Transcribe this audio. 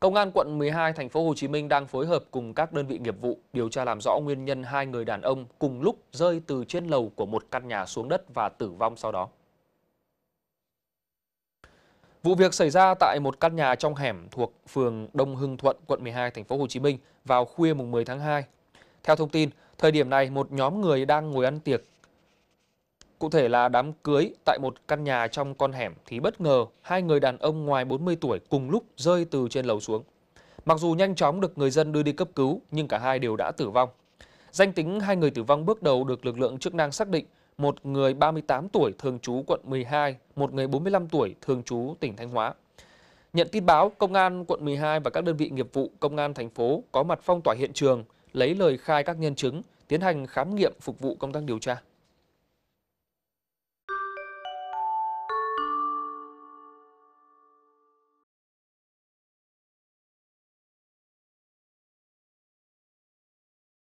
Công an quận 12 thành phố Hồ Chí Minh đang phối hợp cùng các đơn vị nghiệp vụ điều tra làm rõ nguyên nhân hai người đàn ông cùng lúc rơi từ trên lầu của một căn nhà xuống đất và tử vong sau đó. Vụ việc xảy ra tại một căn nhà trong hẻm thuộc phường Đông Hưng Thuận, quận 12, thành phố Hồ Chí Minh vào khuya mùng 10 tháng 2. Theo thông tin, thời điểm này một nhóm người đang ngồi ăn tiệc Cụ thể là đám cưới tại một căn nhà trong con hẻm thì bất ngờ hai người đàn ông ngoài 40 tuổi cùng lúc rơi từ trên lầu xuống. Mặc dù nhanh chóng được người dân đưa đi cấp cứu nhưng cả hai đều đã tử vong. Danh tính hai người tử vong bước đầu được lực lượng chức năng xác định, một người 38 tuổi thường trú quận 12, một người 45 tuổi thường trú tỉnh Thanh Hóa. Nhận tin báo, công an quận 12 và các đơn vị nghiệp vụ công an thành phố có mặt phong tỏa hiện trường, lấy lời khai các nhân chứng, tiến hành khám nghiệm phục vụ công tác điều tra.